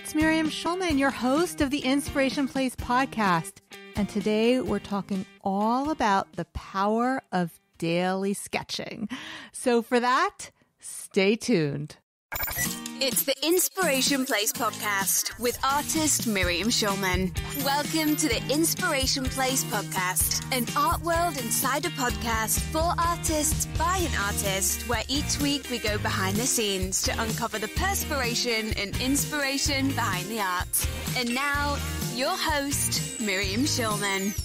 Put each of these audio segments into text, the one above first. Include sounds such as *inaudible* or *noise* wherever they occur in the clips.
It's Miriam Schulman, your host of the Inspiration Place podcast. And today we're talking all about the power of daily sketching. So for that, stay tuned. It's the Inspiration Place podcast with artist Miriam Shulman. Welcome to the Inspiration Place podcast, an art world insider podcast for artists by an artist, where each week we go behind the scenes to uncover the perspiration and inspiration behind the art. And now, your host, Miriam Shulman.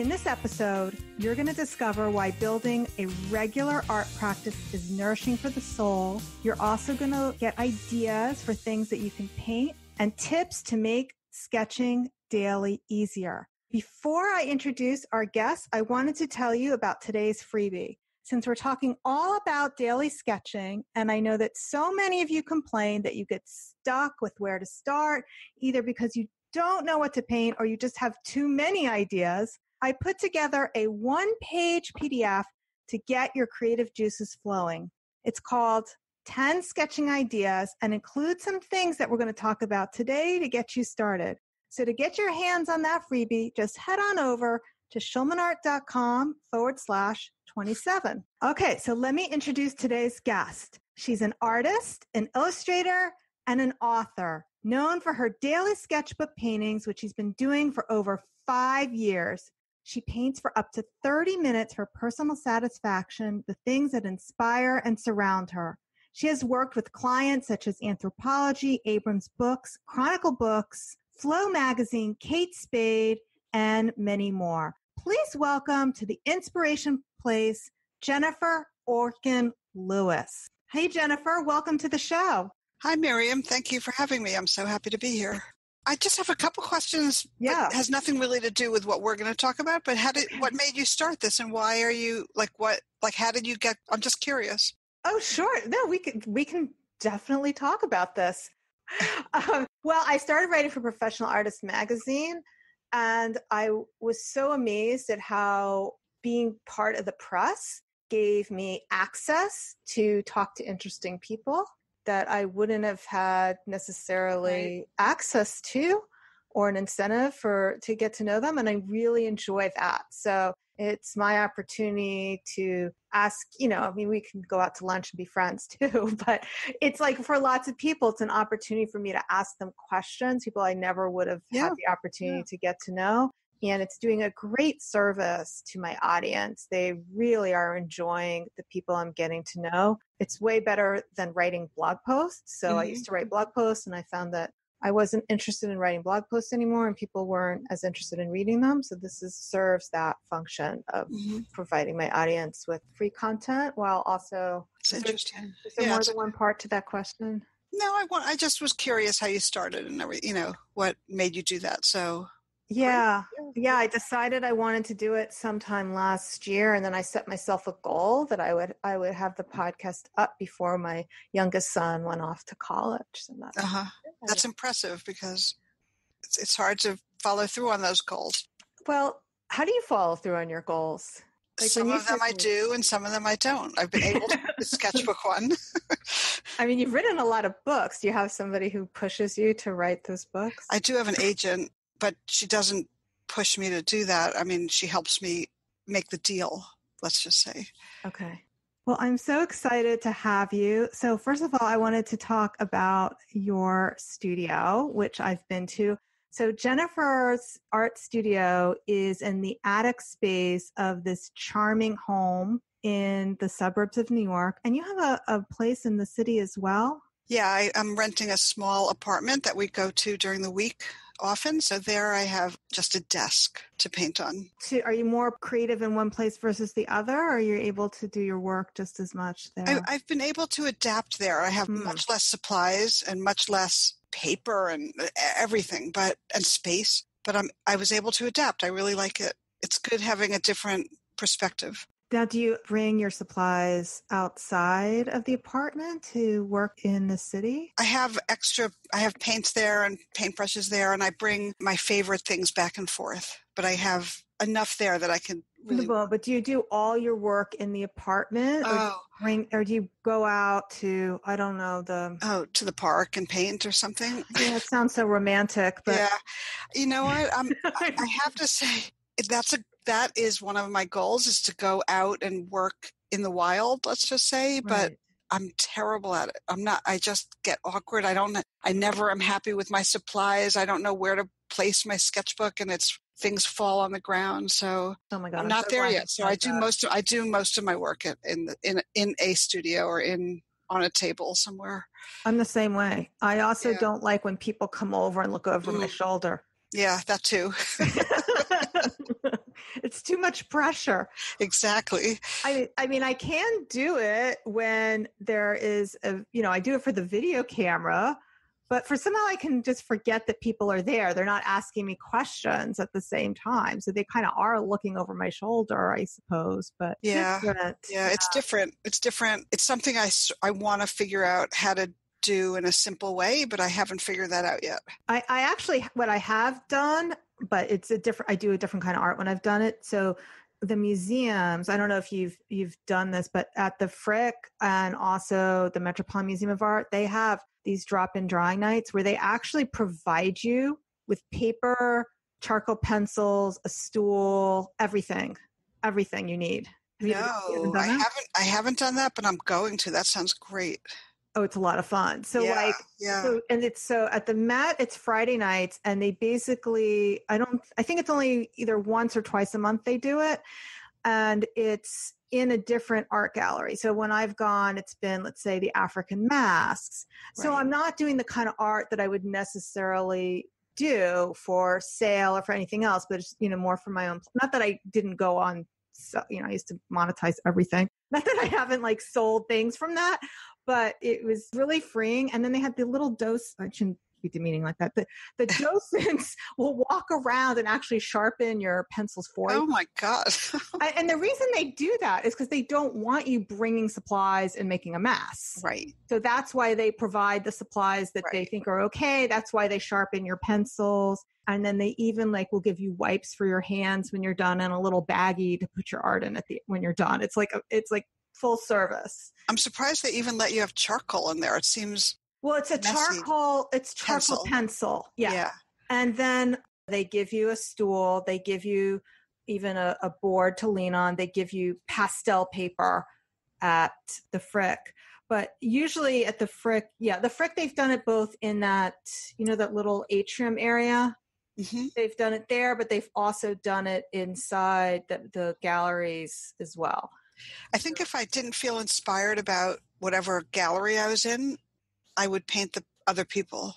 In this episode, you're going to discover why building a regular art practice is nourishing for the soul. You're also going to get ideas for things that you can paint and tips to make sketching daily easier. Before I introduce our guest, I wanted to tell you about today's freebie. Since we're talking all about daily sketching, and I know that so many of you complain that you get stuck with where to start, either because you don't know what to paint or you just have too many ideas, I put together a one page PDF to get your creative juices flowing. It's called 10 sketching ideas and includes some things that we're going to talk about today to get you started. So to get your hands on that freebie, just head on over to shulmanart.com forward slash 27. Okay, so let me introduce today's guest. She's an artist, an illustrator, and an author known for her daily sketchbook paintings, which she's been doing for over five years. She paints for up to 30 minutes for personal satisfaction, the things that inspire and surround her. She has worked with clients such as Anthropology, Abrams Books, Chronicle Books, Flow Magazine, Kate Spade, and many more. Please welcome to the Inspiration Place, Jennifer Orkin Lewis. Hey, Jennifer, welcome to the show. Hi, Miriam. Thank you for having me. I'm so happy to be here. I just have a couple questions. Yeah, has nothing really to do with what we're going to talk about. But how did what made you start this, and why are you like what like how did you get? I'm just curious. Oh, sure. No, we can we can definitely talk about this. *laughs* um, well, I started writing for Professional Artist Magazine, and I was so amazed at how being part of the press gave me access to talk to interesting people that I wouldn't have had necessarily right. access to or an incentive for to get to know them and I really enjoy that. So it's my opportunity to ask, you know, I mean we can go out to lunch and be friends *laughs* too, but it's like for lots of people it's an opportunity for me to ask them questions, people I never would have yeah. had the opportunity yeah. to get to know and it's doing a great service to my audience. They really are enjoying the people I'm getting to know. It's way better than writing blog posts. So mm-hmm. I used to write blog posts and I found that I wasn't interested in writing blog posts anymore and people weren't as interested in reading them. So this is, serves that function of mm-hmm. providing my audience with free content while also It's interesting. Is there yeah, more than one part to that question? No, I want I just was curious how you started and every, you know, what made you do that. So yeah. Yeah. I decided I wanted to do it sometime last year. And then I set myself a goal that I would, I would have the podcast up before my youngest son went off to college. And that's, uh-huh. that's impressive because it's, it's hard to follow through on those goals. Well, how do you follow through on your goals? Like some of them I do and some of them I don't. I've been able to sketchbook one. *laughs* I mean, you've written a lot of books. Do you have somebody who pushes you to write those books? I do have an agent but she doesn't push me to do that. I mean, she helps me make the deal, let's just say. Okay. Well, I'm so excited to have you. So, first of all, I wanted to talk about your studio, which I've been to. So, Jennifer's art studio is in the attic space of this charming home in the suburbs of New York. And you have a, a place in the city as well? Yeah, I, I'm renting a small apartment that we go to during the week often. So there I have just a desk to paint on. So are you more creative in one place versus the other, or are you able to do your work just as much there? I, have been able to adapt there. I have mm. much less supplies and much less paper and uh, everything, but and space. But I'm I was able to adapt. I really like it. It's good having a different perspective. Now, do you bring your supplies outside of the apartment to work in the city? I have extra, I have paints there and paintbrushes there, and I bring my favorite things back and forth. But I have enough there that I can really. but do you do all your work in the apartment? Oh. Or bring, or do you go out to, I don't know, the. Oh, to the park and paint or something? Yeah, it sounds so romantic, but. Yeah. You know what? *laughs* i I have to say, that's a that is one of my goals is to go out and work in the wild let's just say but right. i'm terrible at it i'm not i just get awkward i don't i never am happy with my supplies i don't know where to place my sketchbook and it's things fall on the ground so oh my god i'm, not so there yet so i do most of, i do most of my work in in in, in a studio or in on a table somewhere. I'm the same way. I also yeah. don't like when people come over and look over mm. my shoulder. Yeah, that too. *laughs* it's too much pressure. Exactly. I I mean I can do it when there is a you know, I do it for the video camera, but for somehow I can just forget that people are there. They're not asking me questions at the same time. So they kind of are looking over my shoulder, I suppose, but yeah. Different. Yeah, it's different. It's different. It's something I I want to figure out how to do in a simple way, but I haven't figured that out yet. I, I actually, what I have done, but it's a different, I do a different kind of art when I've done it. So the museums i don't know if you've you've done this but at the frick and also the metropolitan museum of art they have these drop-in drawing nights where they actually provide you with paper charcoal pencils a stool everything everything you need have no ever, you i haven't i haven't done that but i'm going to that sounds great Oh, it's a lot of fun. So yeah, like, yeah. So, and it's so at the Met, it's Friday nights, and they basically, I don't, I think it's only either once or twice a month they do it, and it's in a different art gallery. So when I've gone, it's been let's say the African masks. Right. So I'm not doing the kind of art that I would necessarily do for sale or for anything else, but it's, you know, more for my own. Not that I didn't go on so, you know, I used to monetize everything. *laughs* Not that I haven't like sold things from that, but it was really freeing. And then they had the little dose, I shouldn't keep the like that, the *laughs* docents will walk around and actually sharpen your pencils for oh you. Oh my God. *laughs* and the reason they do that is because they don't want you bringing supplies and making a mess. Right. So that's why they provide the supplies that right. they think are okay. That's why they sharpen your pencils. And then they even like will give you wipes for your hands when you're done and a little baggie to put your art in at the when you're done. It's like a, it's like full service. I'm surprised they even let you have charcoal in there. It seems well, it's a charcoal. It's charcoal pencil. pencil. Yeah. yeah. And then they give you a stool. They give you even a, a board to lean on. They give you pastel paper at the Frick. But usually at the Frick, yeah, the Frick, they've done it both in that, you know, that little atrium area. Mm-hmm. They've done it there, but they've also done it inside the, the galleries as well. I think if I didn't feel inspired about whatever gallery I was in, I would paint the other people.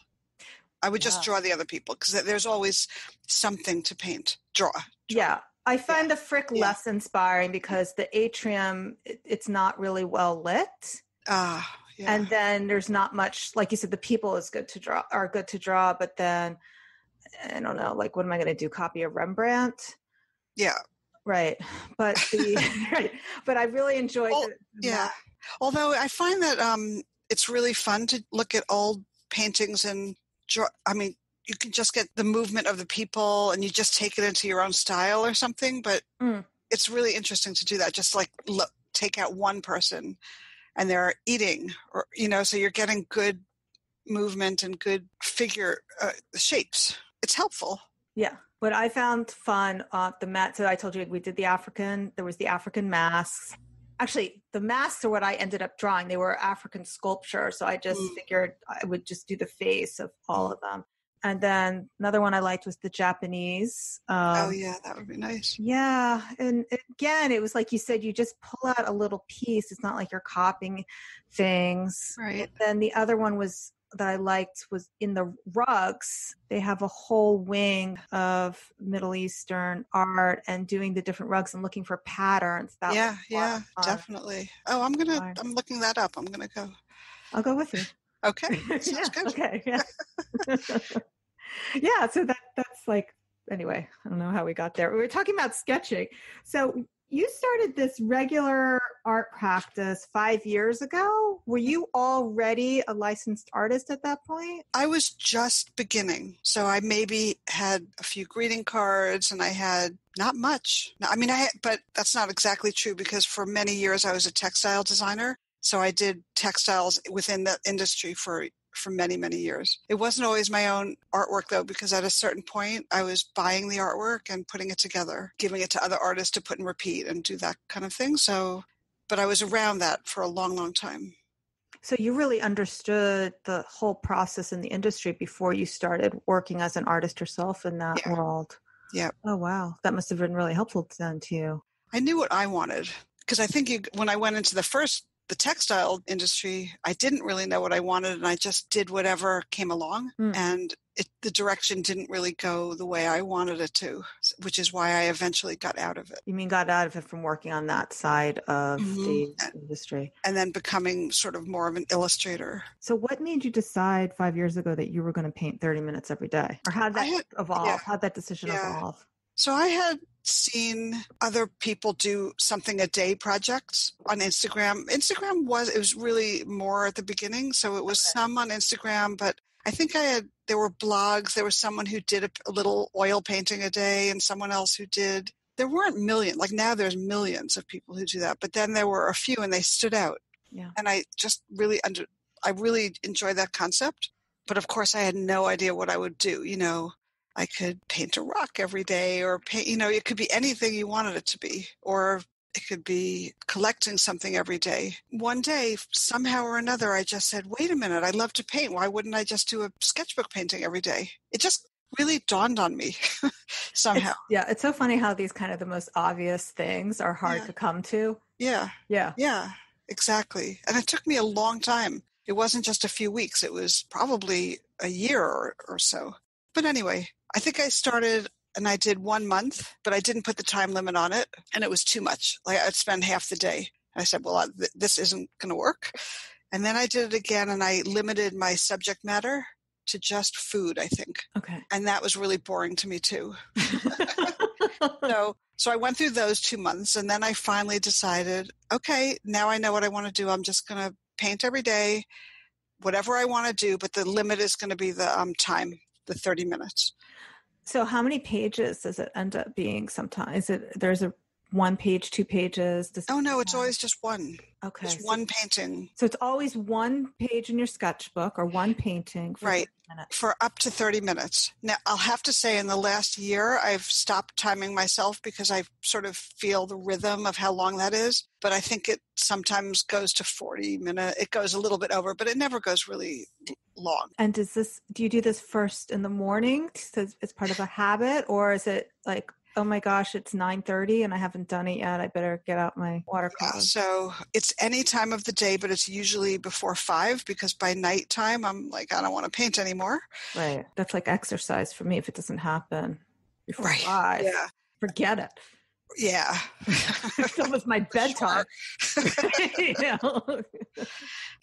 I would just yeah. draw the other people because there's always something to paint, draw. draw. Yeah. I find yeah. the Frick yeah. less inspiring because the atrium, it's not really well lit. Ah. Uh, and then there's not much, like you said, the people is good to draw, are good to draw, but then I don't know, like, what am I going to do? Copy a Rembrandt? Yeah right but the *laughs* *laughs* right. but i really enjoyed well, yeah although i find that um it's really fun to look at old paintings and draw. i mean you can just get the movement of the people and you just take it into your own style or something but mm. it's really interesting to do that just like look, take out one person and they're eating or you know so you're getting good movement and good figure uh, shapes it's helpful yeah what I found fun uh, the mat. So I told you we did the African. There was the African masks. Actually, the masks are what I ended up drawing. They were African sculpture, so I just mm. figured I would just do the face of all of them. And then another one I liked was the Japanese. Oh, um, oh yeah, that would be nice. Yeah, and again, it was like you said, you just pull out a little piece. It's not like you're copying things. Right. And then the other one was that I liked was in the rugs, they have a whole wing of Middle Eastern art and doing the different rugs and looking for patterns. That yeah, yeah, fun. definitely. Oh, I'm going to, I'm looking that up. I'm going to go. I'll go with you. Okay. *laughs* yeah, okay. Yeah. *laughs* *laughs* yeah. So that, that's like, anyway, I don't know how we got there. We were talking about sketching. So you started this regular art practice five years ago. Were you already a licensed artist at that point? I was just beginning. So I maybe had a few greeting cards and I had not much. I mean, I, but that's not exactly true because for many years I was a textile designer. So I did textiles within that industry for for many many years. It wasn't always my own artwork though because at a certain point I was buying the artwork and putting it together, giving it to other artists to put and repeat and do that kind of thing. So but I was around that for a long long time. So you really understood the whole process in the industry before you started working as an artist yourself in that yeah. world. Yeah. Oh wow, that must have been really helpful then to you. I knew what I wanted because I think you, when I went into the first the textile industry, I didn't really know what I wanted and I just did whatever came along. Mm. And it, the direction didn't really go the way I wanted it to, which is why I eventually got out of it. You mean got out of it from working on that side of mm-hmm. the and, industry? And then becoming sort of more of an illustrator. So, what made you decide five years ago that you were going to paint 30 minutes every day? Or how did that had, evolve? Yeah, how did that decision yeah. evolve? So I had seen other people do something a day projects on Instagram. Instagram was it was really more at the beginning, so it was okay. some on Instagram, but I think I had there were blogs. There was someone who did a, a little oil painting a day, and someone else who did. There weren't millions like now. There's millions of people who do that, but then there were a few, and they stood out. Yeah. And I just really under I really enjoyed that concept, but of course I had no idea what I would do. You know, I could paint a rock every day or paint, you know, it could be anything you wanted it to be or it could be collecting something every day. One day, somehow or another, I just said, wait a minute, I love to paint. Why wouldn't I just do a sketchbook painting every day? It just really dawned on me *laughs* somehow. It's, yeah, it's so funny how these kind of the most obvious things are hard yeah. to come to. Yeah. Yeah. Yeah, exactly. And it took me a long time. It wasn't just a few weeks, it was probably a year or, or so. But anyway, I think I started and I did one month, but I didn't put the time limit on it, and it was too much. Like I'd spend half the day. And I said, "Well, th- this isn't going to work." And then I did it again, and I limited my subject matter to just food. I think. Okay. And that was really boring to me too. *laughs* *laughs* so, so I went through those two months, and then I finally decided, okay, now I know what I want to do. I'm just going to paint every day, whatever I want to do, but the limit is going to be the um, time the 30 minutes. So how many pages does it end up being sometimes? Is it there's a one page, two pages? Does oh no, it's always just one. Okay. Just so, one painting. So it's always one page in your sketchbook or one painting. right minutes? For up to 30 minutes. Now, I'll have to say, in the last year, I've stopped timing myself because I sort of feel the rhythm of how long that is. But I think it sometimes goes to 40 minutes. It goes a little bit over, but it never goes really long. And does this, do you do this first in the morning as, part of a habit, or is it like oh my gosh, it's 9.30 and I haven't done it yet. I better get out my water Yeah, so it's any time of the day, but it's usually before 5 because by nighttime I'm like, I don't want to paint anymore. Right. That's like exercise for me if it doesn't happen before right. 5. Yeah. Forget it. Yeah. *laughs* that was my *laughs* bedtime. *laughs* you know?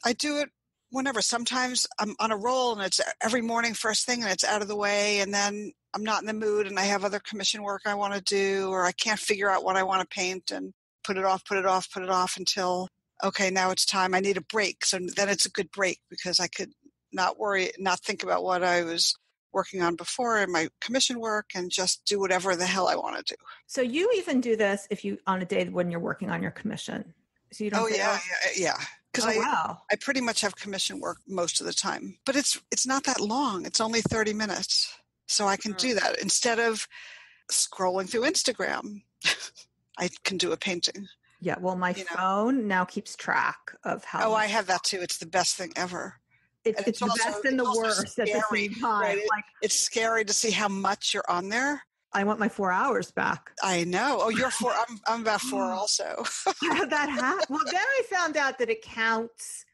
I do it whenever. Sometimes I'm on a roll and it's every morning first thing and it's out of the way, and then I'm not in the mood and I have other commission work I want to do, or I can't figure out what I want to paint and put it off, put it off, put it off until okay, now it's time. I need a break. So then it's a good break because I could not worry, not think about what I was working on before in my commission work and just do whatever the hell I want to do. So you even do this if you on a day when you're working on your commission. So you don't. Oh yeah, yeah, yeah, because oh, I, wow. I pretty much have commission work most of the time but it's it's not that long it's only 30 minutes so i can mm. do mm-hmm. that instead of scrolling through instagram *laughs* i can do a painting yeah well my you phone know. now keeps track of how oh i have that too it's the best thing ever it's, it's, it's, the also, best and the worst scary, at the same time. Right? It, like, it's scary to see how much you're on there. I want my four hours back. I know. Oh, you're four. I'm, *laughs* I'm about four mm. also. How that *laughs* happen? Well, then I found out that it counts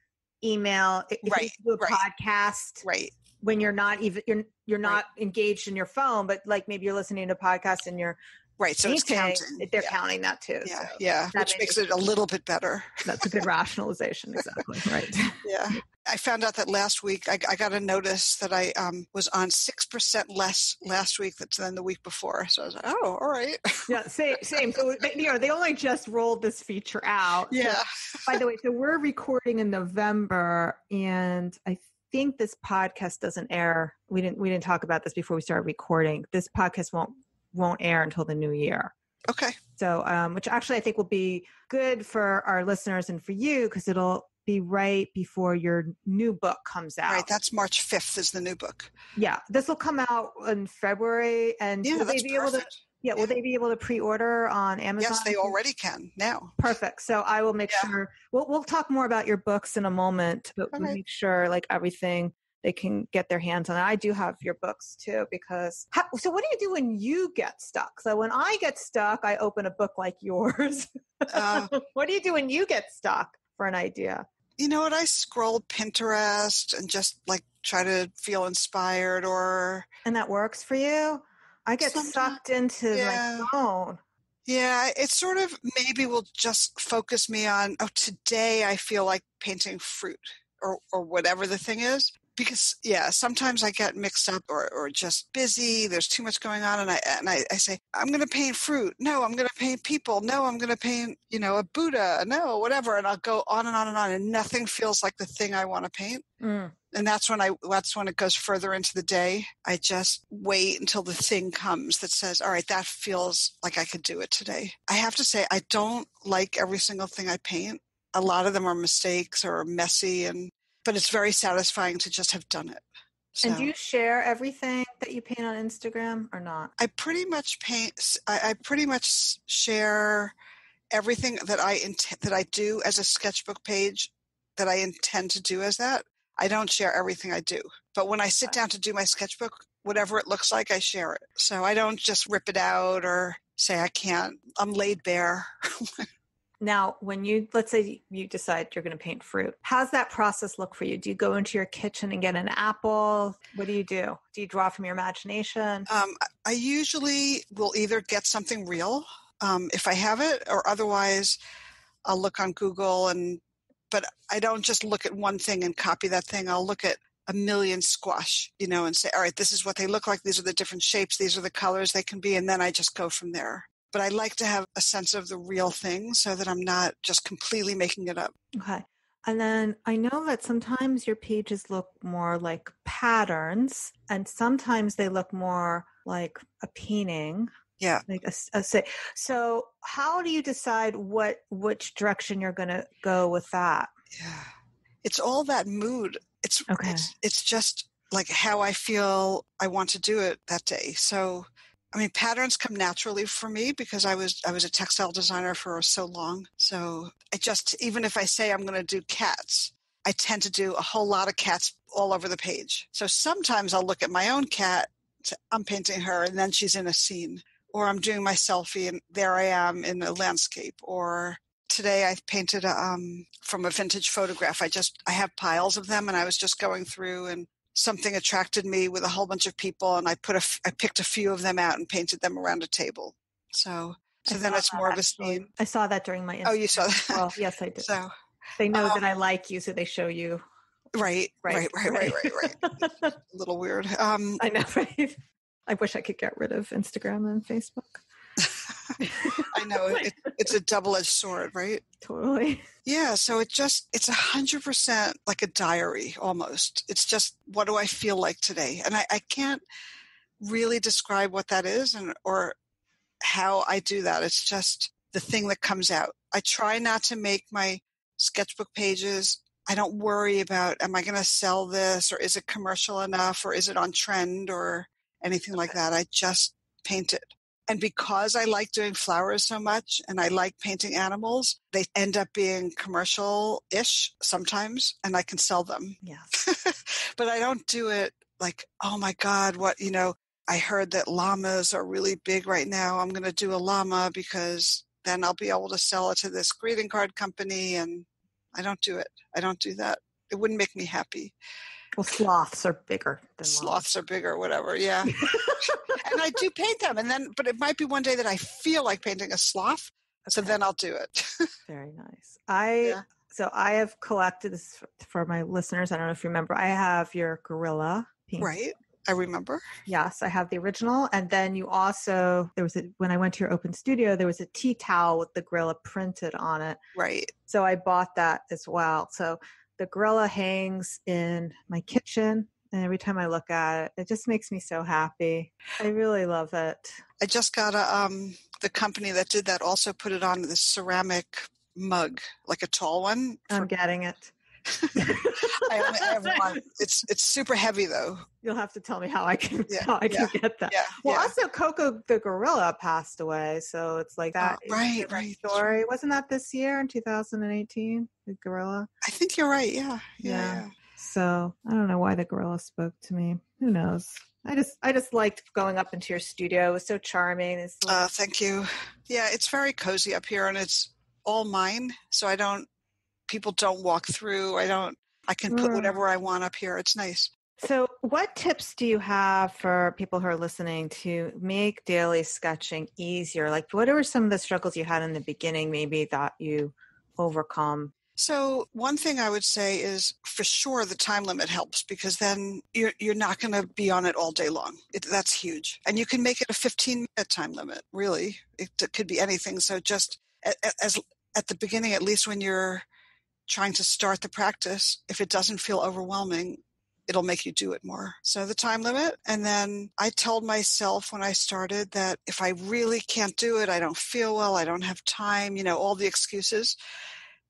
email. If right. You do a right, podcast. Right. When you're not even you're you're not right. engaged in your phone, but like maybe you're listening to a podcast and you're Right, so it's counting. They're yeah. counting that too. Yeah, so yeah, which makes, it a little bit better. *laughs* That's a good rationalization, exactly. Right. *laughs* Yeah. I found out that last week I, I got a notice that I um, was on six percent less last week than the week before. So I was like, oh, all right. Yeah, same. *laughs* Same. So you know, they only just rolled this feature out. Yeah. So, by the way, so we're recording in November, and I think this podcast doesn't air. We didn't. We didn't talk about this before we started recording. This podcast won't won't air until the new year. Okay. So, um, which actually I think will be good for our listeners and for you because it'll be right before your new book comes out. Right, that's March 5th is the new book. Yeah, this will come out in February and yeah, will they be perfect. able to yeah, will yeah. they be able to pre-order on Amazon? Yes, they already can now. Perfect. So I will make yeah. sure we'll we'll talk more about your books in a moment, but okay. we'll make sure like everything they can get their hands on it. I do have your books too because how, so what do you do when you get stuck? So when I get stuck, I open a book like yours. Uh, *laughs* what do you do when you get stuck for an idea? You know what? I scroll Pinterest and just like try to feel inspired or and that works for you. I get Sometimes, sucked into yeah. my phone. Yeah, it sort of maybe will just focus me on, oh, today I feel like painting fruit or, or whatever the thing is because yeah sometimes i get mixed up or, or just busy there's too much going on and i and i, I say i'm going to paint fruit no i'm going to paint people no i'm going to paint you know a buddha no whatever and i'll go on and on and on and nothing feels like the thing i want to paint mm. and that's when i that's when it goes further into the day i just wait until the thing comes that says all right that feels like i could do it today i have to say i don't like every single thing i paint a lot of them are mistakes or messy and but it's very satisfying to just have done it. So. And do you share everything that you paint on Instagram or not? I pretty much paint. I, I pretty much share everything that I int- that I do as a sketchbook page that I intend to do as that. I don't share everything I do, but when I sit down to do my sketchbook, whatever it looks like, I share it. So I don't just rip it out or say I can't. I'm laid bare. *laughs* Now, when you, let's say you decide you're going to paint fruit, how's that process look for you? Do you go into your kitchen and get an apple? What do you do? Do you draw from your imagination? Um, I usually will either get something real um, if I have it, or otherwise I'll look on Google and, but I don't just look at one thing and copy that thing. I'll look at a million squash, you know, and say, all right, this is what they look like. These are the different shapes. These are the colors they can be. And then I just go from there but I like to have a sense of the real thing so that I'm not just completely making it up. Okay. And then I know that sometimes your pages look more like patterns, and sometimes they look more like a painting. Yeah. Like a, a say. So, how do you decide what which direction you're going to go with that? Yeah, it's all that mood. It's okay. It's, it's just like how I feel I want to do it that day. So I mean, patterns come naturally for me because I was I was a textile designer for so long. So I just even if I say I'm going to do cats, I tend to do a whole lot of cats all over the page. So sometimes I'll look at my own cat, I'm painting her, and then she's in a scene, or I'm doing my selfie and there I am in a landscape, or today I painted um, from a vintage photograph. I just I have piles of them, and I was just going through and something attracted me with a whole bunch of people, and I put a f- I picked a few of them out and painted them around a table. So so I then it's more actually. of a scene. I saw that during my Instagram. oh you saw that well *laughs* yes I did so they know um, that I like you so they show you right right right right right right, right. *laughs* a little weird um I know *laughs* right I wish I could get rid of Instagram and Facebook I know *laughs* it, it's a double-edged sword, right? Totally. Yeah, so it just it's a hundred percent like a diary almost. It's just what do I feel like today, and I, I can't really describe what that is and or how I do that. It's just the thing that comes out. I try not to make my sketchbook pages. I don't worry about am I going to sell this or is it commercial enough or is it on trend or anything like that. I just paint it. And because I like doing flowers so much and I like painting animals, they end up being commercial ish sometimes and I can sell them. Yeah. *laughs* but I don't do it like, oh my God, what, you know, I heard that llamas are really big right now. I'm going to do a llama because then I'll be able to sell it to this greeting card company. And I don't do it. I don't do that. It wouldn't make me happy. Well, sloths are bigger than sloths are bigger, whatever. Yeah, *laughs* and I do paint them, and then but it might be one day that I feel like painting a sloth, okay. so then I'll do it. *laughs* Very nice. I yeah. so I have collected this for my listeners. I don't know if you remember. I have your gorilla paint. right. I remember. Yes, I have the original, and then you also there was a when I went to your open studio, there was a tea towel with the gorilla printed on it. Right. So I bought that as well. So the gorilla hangs in my kitchen and every time I look at it, it just makes me so happy. I really love it. I just got a um, the company that did that also put it on this ceramic mug, like a tall one. For, I'm getting it. I only have *laughs* one. It's it's super heavy though. You'll have to tell me how I can yeah, how I yeah, can get that. Yeah, well, also Coco the gorilla passed away, so it's like that. Oh, right, right. Story wasn't that this year in 2018? The gorilla. I think you're right. Yeah, yeah. So I don't know why the gorilla spoke to me. Who knows? I just I just liked going up into your studio. It was so charming. It's like- uh, thank you. Yeah, it's very cozy up here, and it's all mine. So I don't people don't walk through. I don't, I can put mm. whatever I want up here. It's nice. So, what tips do you have for people who are listening to make daily sketching easier? Like, what were some of the struggles you had in the beginning, maybe that you overcome? So, one thing I would say is for sure the time limit helps because then you're, you're not going to be on it all day long. It, that's huge. And you can make it a 15 minute time limit, really. It, it could be anything. So, just as, as at the beginning, at least when you're trying to start the practice, if it doesn't feel overwhelming, it'll make you do it more. So the time limit. And then I told myself when I started that if I really can't do it, I don't feel well, I don't have time, you know, all the excuses,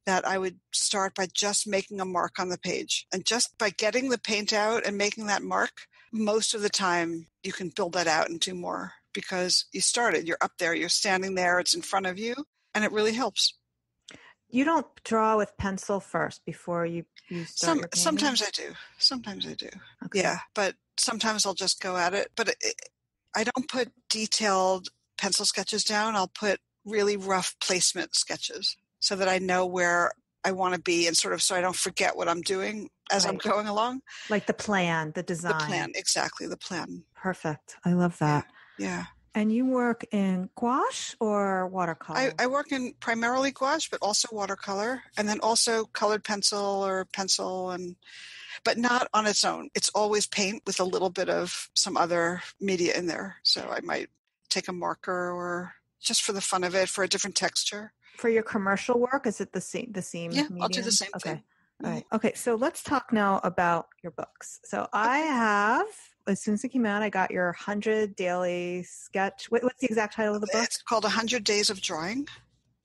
that I would start by just making a mark on the page. And just by getting the paint out and making that mark, most of the time you can build that out and do more because you started, you're up there, you're standing there, it's in front of you, and it really helps you don't draw with pencil first before you, you Some, sometimes I do. Sometimes I do. Okay. Yeah, but sometimes I'll just go at it. But it, I don't put detailed pencil sketches down. I'll put really rough placement sketches so that I know where I want to be and sort of so I don't forget what I'm doing as right. I'm going along. Like the plan, the design. The plan, exactly, the plan. Perfect. I love that. Yeah. yeah. And you work in gouache or watercolor? I, I, work in primarily gouache, but also watercolor, and then also colored pencil or pencil, and but not on its own. It's always paint with a little bit of some other media in there. So I might take a marker or just for the fun of it for a different texture. For your commercial work, is it the same? The same? Yeah, medium? I'll do the same okay. thing. All mm-hmm. right. Okay, so let's talk now about your books. So I have as soon as it came out, I got your 100 daily sketch. What, what's the exact title of the book? It's called 100 Days of Drawing.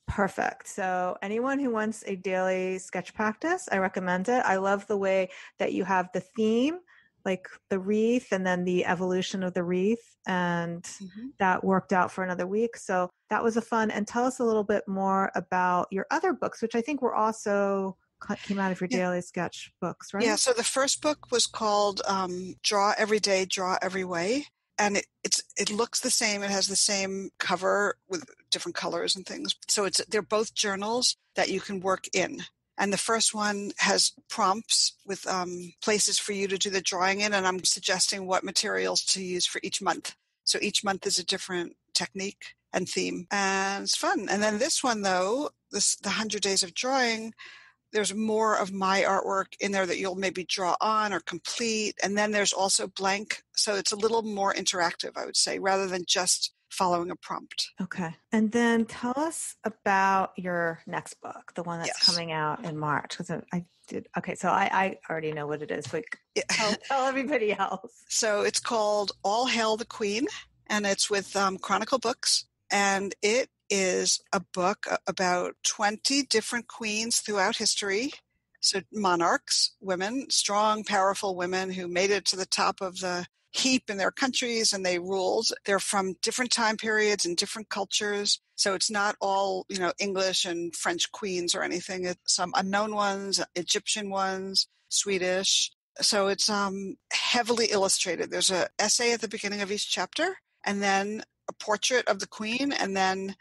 Perfect. So, anyone who wants a daily sketch practice, I recommend it. I love the way that you have the theme, like the wreath, and then the evolution of the wreath. And mm-hmm. that worked out for another week. So, that was a fun. And tell us a little bit more about your other books, which I think were also came out of your daily sketch sketchbooks, right? Yeah. So the first book was called um, "Draw Every Day, Draw Every Way," and it, it's it looks the same. It has the same cover with different colors and things. So it's they're both journals that you can work in. And the first one has prompts with um, places for you to do the drawing in, and I'm suggesting what materials to use for each month. So each month is a different technique and theme, and it's fun. And then this one, though, this the hundred days of drawing there's more of my artwork in there that you'll maybe draw on or complete. And then there's also blank. So it's a little more interactive, I would say, rather than just following a prompt. Okay. And then tell us about your next book, the one that's yes. coming out in March. Because I did. Okay. So I, I already know what it is, but yeah. tell, *laughs* tell, everybody else. So it's called All Hail the Queen, and it's with um, Chronicle Books. And it is a book about 20 different queens throughout history. So, monarchs, women, strong, powerful women who made it to the top of the heap in their countries and they ruled. They're from different time periods and different cultures. So it's not all, you know, English and French queens or anything. It's some unknown ones, Egyptian ones, Swedish. So it's um, heavily illustrated. There's an essay at the beginning of each chapter and then a portrait of the queen and then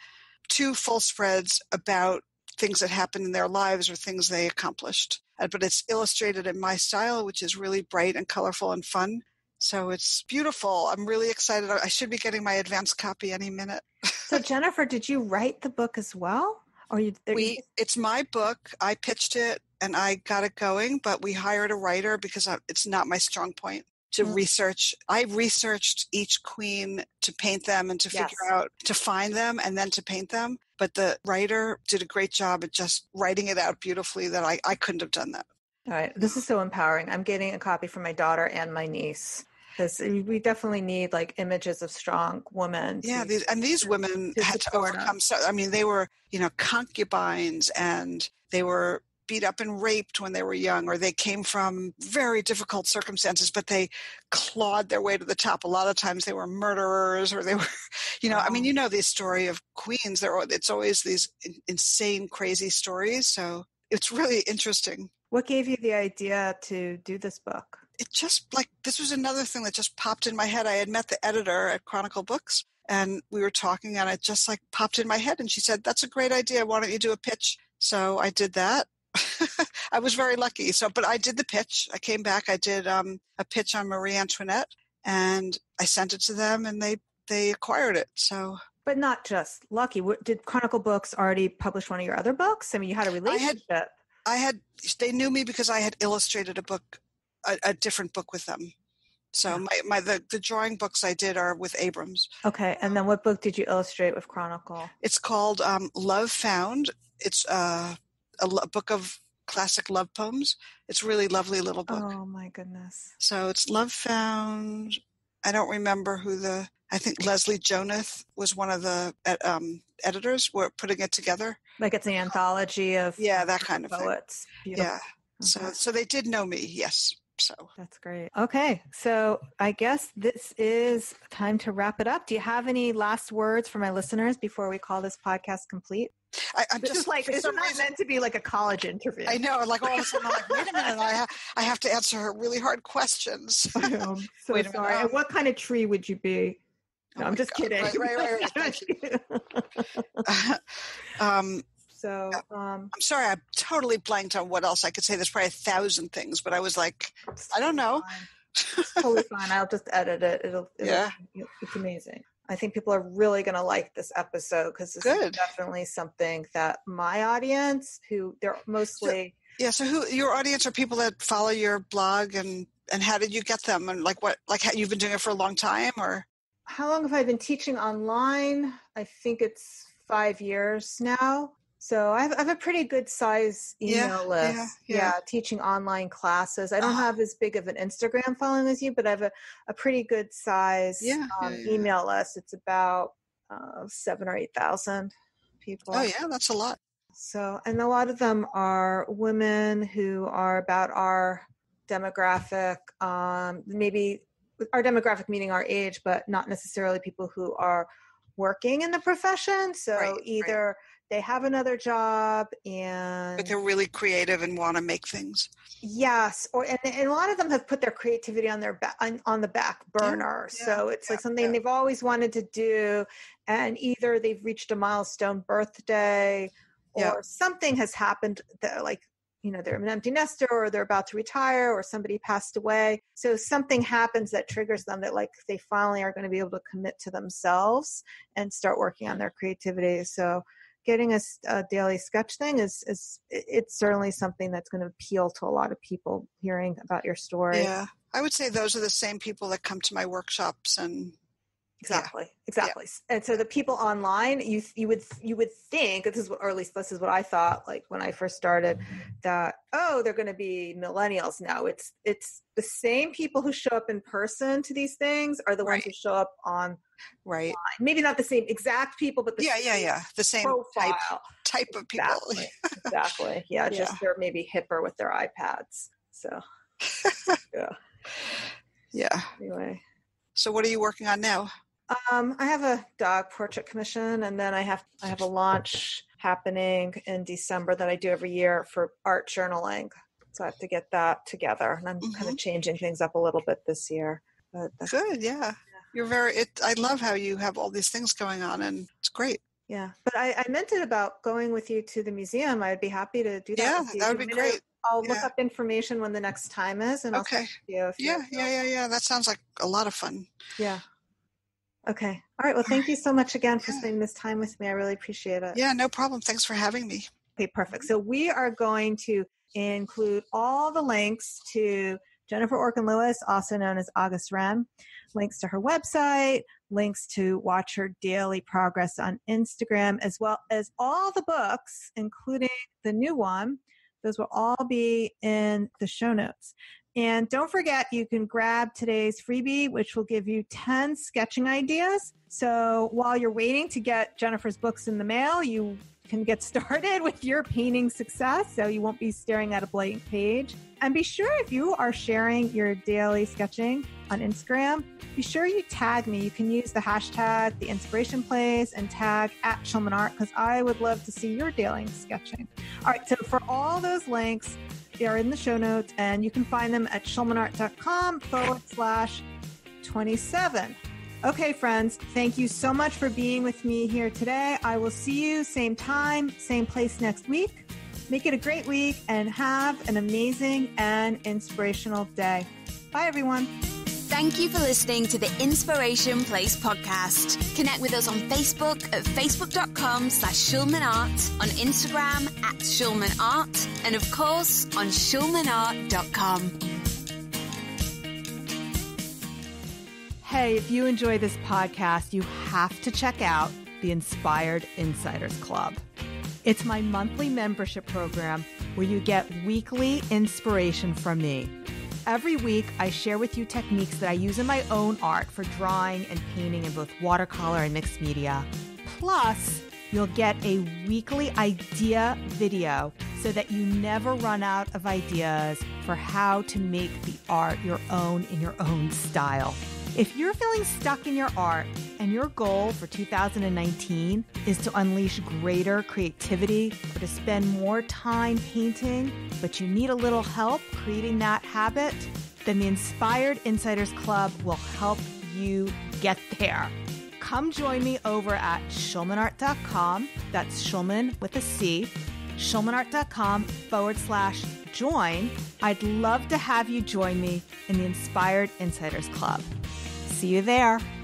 two full spreads about things that happened in their lives or things they accomplished. Uh, but it's illustrated in my style, which is really bright and colorful and fun. So it's beautiful. I'm really excited. I should be getting my advance copy any minute. so *laughs* Jennifer, did you write the book as well? Or you, we, it's my book. I pitched it and I got it going, but we hired a writer because it's not my strong point to mm-hmm. research. I researched each queen to paint them and to yes. figure out to find them and then to paint them. But the writer did a great job at just writing it out beautifully that I, I couldn't have done that. All uh, right. This is so empowering. I'm getting a copy for my daughter and my niece because we definitely need like images of strong women. Yeah, these, and these women to had to overcome. So, I mean, they were you know concubines, and they were beat up and raped when they were young, or they came from very difficult circumstances, but they clawed their way to the top. A lot of times they were murderers, or they were, *laughs* you know, I mean, you know, the story of Queens. There, it's always these insane, crazy stories. So it's really interesting. What gave you the idea to do this book? It just like this was another thing that just popped in my head. I had met the editor at Chronicle Books and we were talking and it just like popped in my head and she said, That's a great idea. Why don't you do a pitch? So I did that *laughs* I was very lucky. So, but I did the pitch. I came back. I did um, a pitch on Marie Antoinette, and I sent it to them, and they they acquired it. So, but not just lucky. Did Chronicle Books already publish one of your other books? I mean, you had a relationship. I had, I had they knew me because I had illustrated a book, a, a different book with them. So my, my the, the drawing books I did are with Abrams. Okay, and then what book did you illustrate with Chronicle? It's called um, Love Found. It's uh, a lo- book of classic love poems. It's really lovely little book. Oh my goodness. So it's Love Found. I don't remember who the I think Leslie Jonath was one of the um, editors were putting it together. Like it's an anthology of yeah, that kind of poets. Yeah. Okay. So uh-huh. so they did know me. Yes. So that's great. Okay, so I guess this is time to wrap it up. Do you have any last words for my listeners before we call this podcast complete? I, am just like is not meant to be like a college interview. I know, like all of a sudden, I'm like, wait a minute, I ha- I have to answer really hard questions. *laughs* so wait sorry. And what kind of tree would you be? No, oh I'm just God. kidding. Right, right, right. right. *laughs* *laughs* um, so uh, um, I'm sorry, I totally blanked on what else I could say. There's probably a thousand things, but I was like, I don't know. totally fine. I'll just edit it. It'll, it'll yeah. It's amazing. I think people are really going to like this episode because this Good. is definitely something that my audience, who they're mostly so, yeah. So who your audience are people that follow your blog and and how did you get them and like what like how, you've been doing it for a long time or how long have I been teaching online? I think it's five years now. So I have, I have, a pretty good size email yeah, list. Yeah, yeah. yeah, teaching online classes. I don't uh have as big of an Instagram following as you, but I have a, a pretty good size um, email list. It's about uh, seven or 8,000 people. Oh, yeah, that's a lot. So, and a lot of them are women who are about our demographic, um, maybe our demographic meaning our age, but not necessarily people who are working in the profession. So right, either right they have another job and but they're really creative and want to make things yes or and, and a lot of them have put their creativity on their back on, on, the back burner yeah, so it's yeah, like something yeah. they've always wanted to do and either they've reached a milestone birthday or something has happened that like you know they're an empty nester or they're about to retire or somebody passed away so something happens that triggers them that like they finally are going to be able to commit to themselves and start working on their creativity so getting a, a, daily sketch thing is is it's certainly something that's going to appeal to a lot of people hearing about your story. Yeah, I would say those are the same people that come to my workshops and Exactly. Yeah. Exactly. Yeah. And so the people online, you you would you would think this is what, or at least this is what I thought, like when I first started, that oh, they're going to be millennials now. It's it's the same people who show up in person to these things are the right. ones who show up on right. Maybe not the same exact people, but yeah, yeah, yeah, the same profile. type type of people. Exactly. *laughs* exactly. Yeah, yeah, just they're maybe hipper with their iPads. So *laughs* yeah, yeah. Anyway. So, what are you working on now? Um, I have a dog portrait commission, and then I have I have a launch happening in December that I do every year for art journaling. So I have to get that together, and I'm mm-hmm. kind of mm-hmm. changing things up a little bit this year. But Good, yeah. yeah. You're very. It, I love how you have all these things going on, and it's great. Yeah, but I, I meant it about going with you to the museum. I'd be happy to do that. Yeah, that would be great. I'll yeah. look up information when the next time is, and okay. I'll you. yeah, yeah, yeah, yeah. That sounds like a lot of fun. Yeah. Okay. All right. Well, thank you so much again for spending this time with me. I really appreciate it. Yeah, no problem. Thanks for having me. Okay, perfect. So we are going to include all the links to Jennifer Orkin Lewis, also known as August Rem, links to her website, links to watch her daily progress on Instagram, as well as all the books, including the new one. Those will all be in the show notes. And don't forget, you can grab today's freebie, which will give you 10 sketching ideas. So while you're waiting to get Jennifer's books in the mail, you can get *laughs* started with your painting success so you won't be staring at a blank page. And be sure if you are sharing your daily sketching on Instagram, be sure you tag me. You can use the hashtag the inspiration place and tag at Chilman Art because I would love to see your daily sketching. All right, so for all those links, are in the show notes, and you can find them at shulmanart.com forward slash 27. Okay, friends, thank you so much for being with me here today. I will see you same time, same place next week. Make it a great week and have an amazing and inspirational day. Bye, everyone. Thank you for listening to the Inspiration Place podcast. Connect with us on Facebook at facebook.com slash shulmanart, on Instagram at shulmanart, and of course on shulmanart.com. Hey, if you enjoy this podcast, you have to check out the Inspired Insiders Club. It's my monthly membership program where you get weekly inspiration from me Every week, I share with you techniques that I use in my own art for drawing and painting in both watercolor and mixed media. Plus, you'll get a weekly idea video so that you never run out of ideas for how to make the art your own in your own style. If you're feeling stuck in your art and your goal for 2019 is to unleash greater creativity or to spend more time painting, but you need a little help creating that habit, then the Inspired Insiders Club will help you get there. Come join me over at shulmanart.com. That's Shulman with a C. Shulmanart.com forward slash join. I'd love to have you join me in the Inspired Insiders Club see you there.